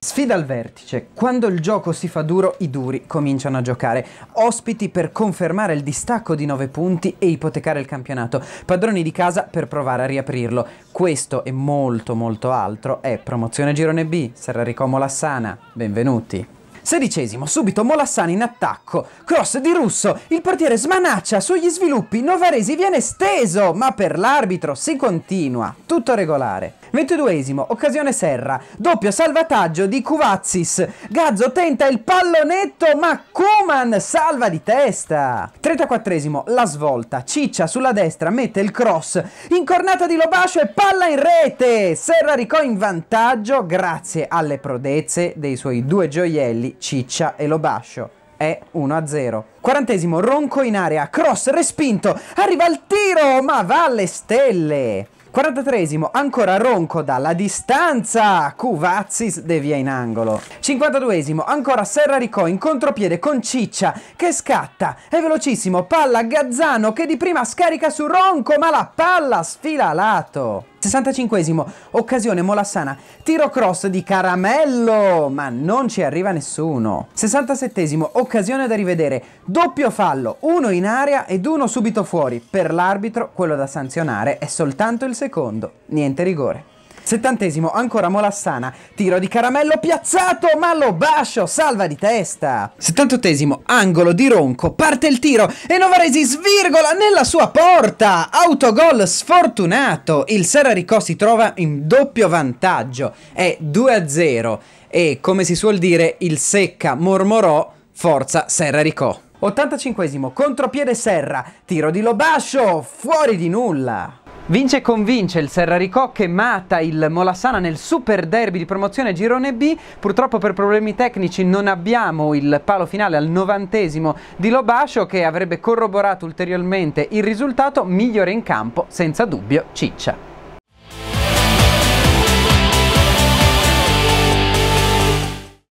Sfida al vertice. Quando il gioco si fa duro, i duri cominciano a giocare. Ospiti per confermare il distacco di 9 punti e ipotecare il campionato. Padroni di casa per provare a riaprirlo. Questo e molto molto altro è Promozione Girone B, Ricomo Lassana. Benvenuti. Sedicesimo, subito Molassani in attacco. Cross di Russo, il portiere smanaccia sugli sviluppi, Novaresi viene steso, ma per l'arbitro si continua, tutto regolare. Ventiduesimo, occasione Serra, doppio salvataggio di Cuvazzis. Gazzo tenta il pallonetto, ma Kuman salva di testa. Trentaquattresimo, la svolta, Ciccia sulla destra mette il cross, incornata di Lobascio e palla in rete. Serra ricò in vantaggio grazie alle prodezze dei suoi due gioielli ciccia e lo bascio è 1-0. Quarantesimo, Ronco in area, cross respinto, arriva il tiro, ma va alle stelle. 43 ancora Ronco dalla distanza, Cuvazzis devia in angolo. 52 ancora Serra Ricò in contropiede con Ciccia che scatta, è velocissimo, palla Gazzano che di prima scarica su Ronco ma la palla sfila a lato. 65 occasione Molassana, tiro cross di Caramello, ma non ci arriva nessuno. 67 occasione da rivedere, doppio fallo, uno in area ed uno subito fuori. Per l'arbitro quello da sanzionare è soltanto il secondo, niente rigore. Settantesimo, ancora Molassana, tiro di caramello piazzato, ma lo bascio, salva di testa. Settantottesimo, angolo di Ronco, parte il tiro e Novaresi svirgola nella sua porta. Autogol sfortunato, il Serraricò si trova in doppio vantaggio, è 2-0 e come si suol dire il secca mormorò, forza Serraricò. 85 contropiede Serra, tiro di Lobascio, fuori di nulla. Vince e convince il Serraricò che mata il Molassana nel super derby di promozione Girone B. Purtroppo per problemi tecnici non abbiamo il palo finale al novantesimo di Lobascio che avrebbe corroborato ulteriormente il risultato. Migliore in campo, senza dubbio, Ciccia.